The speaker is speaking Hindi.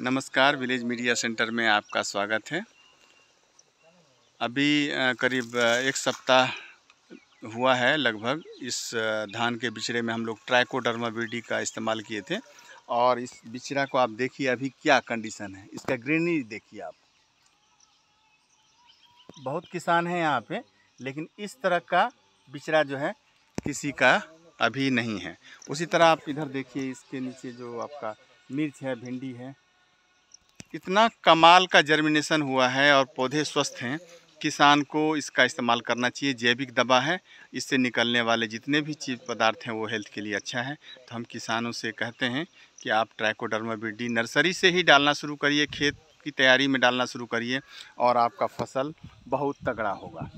नमस्कार विलेज मीडिया सेंटर में आपका स्वागत है अभी करीब एक सप्ताह हुआ है लगभग इस धान के बिचड़े में हम लोग ट्राइकोडर्मा बीडी का इस्तेमाल किए थे और इस बिचड़ा को आप देखिए अभी क्या कंडीशन है इसका ग्रीनरी देखिए आप बहुत किसान हैं यहाँ पे लेकिन इस तरह का बिचड़ा जो है किसी का अभी नहीं है उसी तरह आप इधर देखिए इसके नीचे जो आपका मिर्च है भिंडी है इतना कमाल का जर्मिनेशन हुआ है और पौधे स्वस्थ हैं किसान को इसका इस्तेमाल करना चाहिए जैविक दवा है इससे निकलने वाले जितने भी चीज पदार्थ हैं वो हेल्थ के लिए अच्छा है तो हम किसानों से कहते हैं कि आप ट्राइकोडर्मा बिडी नर्सरी से ही डालना शुरू करिए खेत की तैयारी में डालना शुरू करिए और आपका फसल बहुत तगड़ा होगा